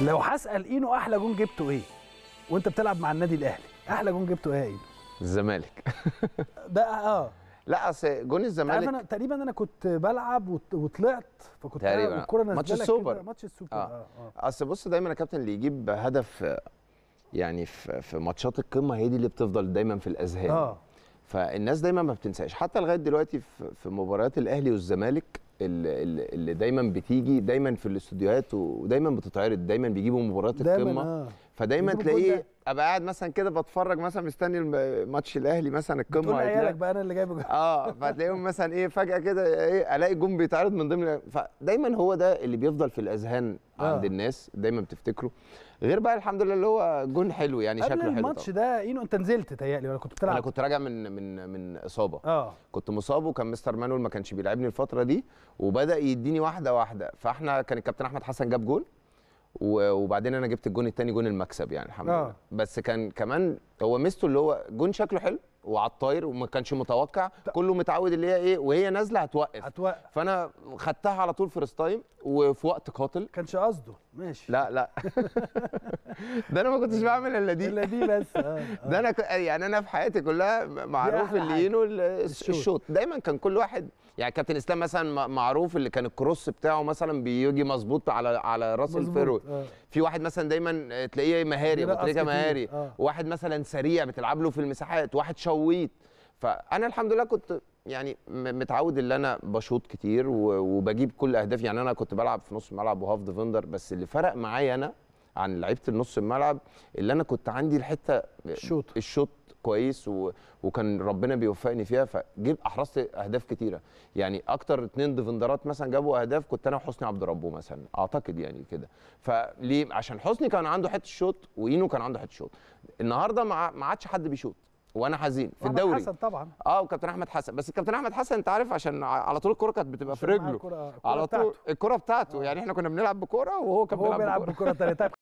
لو هسال اينو احلى جون جبته ايه وانت بتلعب مع النادي الاهلي احلى جون جبته ايه اينو الزمالك ده اه لا اصل جون الزمالك انا تقريبا انا كنت بلعب وطلعت فكنت تقريبا الكوره ماتش السوبر ماتش آه. السوبر اه, آه. اصل بص دايما يا كابتن اللي يجيب هدف يعني في, في ماتشات القمه هي دي اللي بتفضل دايما في الاذهان اه فالناس دايما ما بتنساش حتى لغايه دلوقتي في مباريات الاهلي والزمالك اللي دايما بتيجي دايما في الاستوديوهات ودايما بتتعرض دايما بيجيبوا مباريات القمه آه. فدايما تلاقيه ابقى قاعد مثلا كده بتفرج مثلا مستني ماتش الاهلي مثلا القمه بتقول عيالك بقى انا اللي جايب اه فتلاقيهم مثلا ايه فجاه كده ايه الاقي جون بيتعرض من ضمن فدايما هو ده اللي بيفضل في الاذهان آه. عند الناس دايما بتفتكره غير بقى الحمد لله اللي هو جون حلو يعني شكله حلو الماتش ده اينو انت نزلت تهيألي ولا كنت بتلعب انا كنت راجع من من من اصابه اه كنت مصاب وكان مستر مانول ما كانش بيلعبني الفتره دي وبدا يديني واحده واحده فاحنا كان الكابتن احمد حسن جاب جون وبعدين انا جبت الجون الثاني جون المكسب يعني الحمد آه. لله بس كان كمان هو ميزته اللي هو جون شكله حلو وعلى الطاير وما كانش متوقع كله متعود اللي هي ايه وهي نازله هتوقف هتوقف فانا خدتها على طول فيرست تايم وفي وقت قاتل كانش قصده ماشي لا لا ده انا ما كنتش بعمل الا دي الا دي بس اه, آه. ده انا يعني انا في حياتي كلها معروف اللي ينو الشوط دايما كان كل واحد يعني كابتن اسلام مثلا معروف اللي كان الكروس بتاعه مثلا بيجي مظبوط على على راس الفيرو آه. في واحد مثلا دايما تلاقيه مهاري بطريقه مهاري آه. واحد مثلا سريع بتلعب له في المساحات واحد شويت فانا الحمد لله كنت يعني متعود ان انا بشوط كتير وبجيب كل اهدافي يعني انا كنت بلعب في نص الملعب وهاف ديفندر بس اللي فرق معايا انا عن لعيبه النص الملعب اللي انا كنت عندي الحته الشوط الشوط كويس و... وكان ربنا بيوفقني فيها فجيب احرزت اهداف كتيره يعني اكتر اتنين ديفندرات مثلا جابوا اهداف كنت انا وحسني عبد ربه مثلا اعتقد يعني كده فليه عشان حسني كان عنده حته شوط واينو كان عنده حته شوط النهارده ما مع... عادش حد بيشوط وانا حزين في الدوري حسن طبعا اه وكابتن احمد حسن بس الكابتن احمد حسن انت عارف عشان على طول الكوره كانت بتبقى في رجله على طول الكوره بتاعته, بتاعته. آه. يعني احنا كنا بنلعب بكوره وهو كان بيلعب بكوره